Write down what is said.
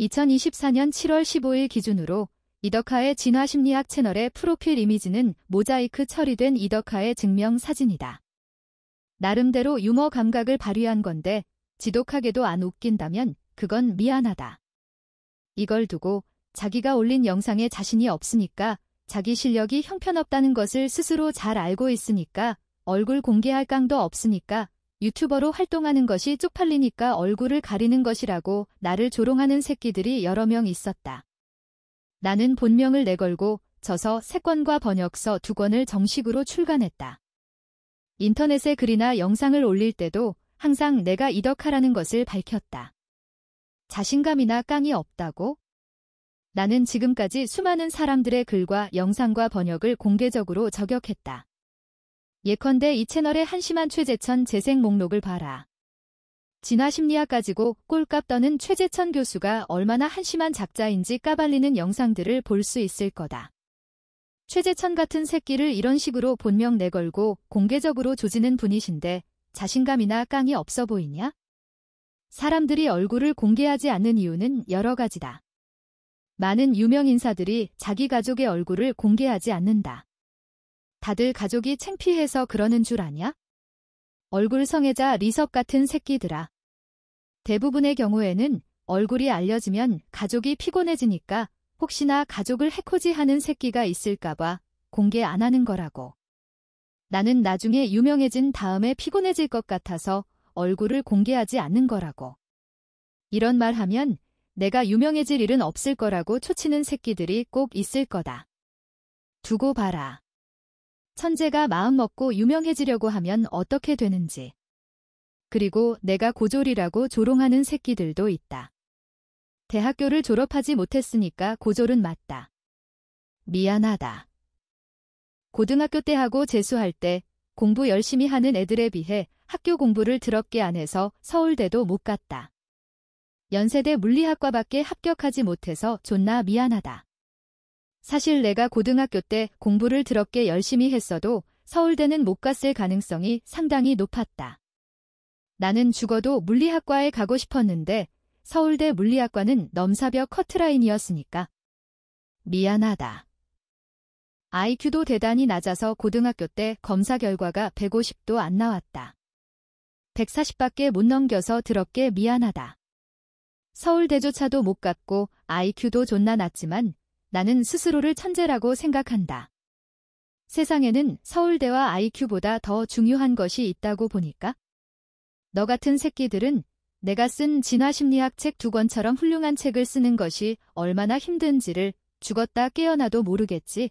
2024년 7월 15일 기준으로 이덕하의 진화 심리학 채널의 프로필 이미지는 모자이크 처리된 이덕하의 증명 사진이다. 나름대로 유머 감각을 발휘한 건데 지독하게도 안 웃긴다면 그건 미안하다. 이걸 두고 자기가 올린 영상에 자신이 없으니까 자기 실력이 형편없다는 것을 스스로 잘 알고 있으니까 얼굴 공개할 깡도 없으니까 유튜버로 활동하는 것이 쪽팔리니까 얼굴을 가리는 것이라고 나를 조롱하는 새끼들이 여러 명 있었다. 나는 본명을 내걸고 저서 3권과 번역서 2 권을 정식으로 출간했다. 인터넷에 글이나 영상을 올릴 때도 항상 내가 이덕하라는 것을 밝혔다. 자신감이나 깡이 없다고? 나는 지금까지 수많은 사람들의 글과 영상과 번역을 공개적으로 저격했다. 예컨대 이 채널의 한심한 최재천 재생 목록을 봐라. 진화 심리학 가지고 꼴값 떠는 최재천 교수가 얼마나 한심한 작자인지 까발리는 영상들을 볼 수 있을 거다. 최재천 같은 새끼를 이런 식으로 본명 내걸고 공개적으로 조지는 분이신데 자신감이나 깡이 없어 보이냐? 사람들이 얼굴을 공개하지 않는 이유는 여러 가지다. 많은 유명 인사들이 자기 가족의 얼굴을 공개하지 않는다. 다들 가족이 창피해서 그러는 줄 아냐? 얼굴 성애자 리석 같은 새끼들아. 대부분의 경우에는 얼굴이 알려지면 가족이 피곤해지니까 혹시나 가족을 해코지 하는 새끼가 있을까봐 공개 안 하는 거라고. 나는 나중에 유명해진 다음에 피곤해질 것 같아서 얼굴을 공개하지 않는 거라고. 이런 말 하면 내가 유명해질 일은 없을 거라고 초치는 새끼들이 꼭 있을 거다. 두고 봐라. 천재가 마음먹고 유명해지려고 하면 어떻게 되는지. 그리고 내가 고졸이라고 조롱하는 새끼들도 있다. 대학교를 졸업하지 못했으니까 고졸은 맞다. 미안하다. 고등학교 때 하고 재수할 때 공부 열심히 하는 애들에 비해 학교 공부를 드럽게 안 해서 서울대도 못 갔다. 연세대 물리학과밖에 합격하지 못해서 존나 미안하다. 사실 내가 고등학교 때 공부를 드럽게 열심히 했어도 서울대는 못 갔을 가능성이 상당히 높았다. 나는 죽어도 물리학과에 가고 싶었는데 서울대 물리학과는 넘사벽 커트라인이었으니까. 미안하다. IQ도 대단히 낮아서 고등학교 때 검사 결과가 150도 안 나왔다. 140밖에 못 넘겨서 드럽게 미안하다. 서울대조차도 못 갔고 IQ도 존나 낮지만 나는 스스로를 천재라고 생각한다. 세상에는 서울대와 IQ보다 더 중요한 것이 있다고 보니까 너 같은 새끼들은 내가 쓴 진화심리학 책 두 권처럼 훌륭한 책을 쓰는 것이 얼마나 힘든지를 죽었다 깨어나도 모르겠지.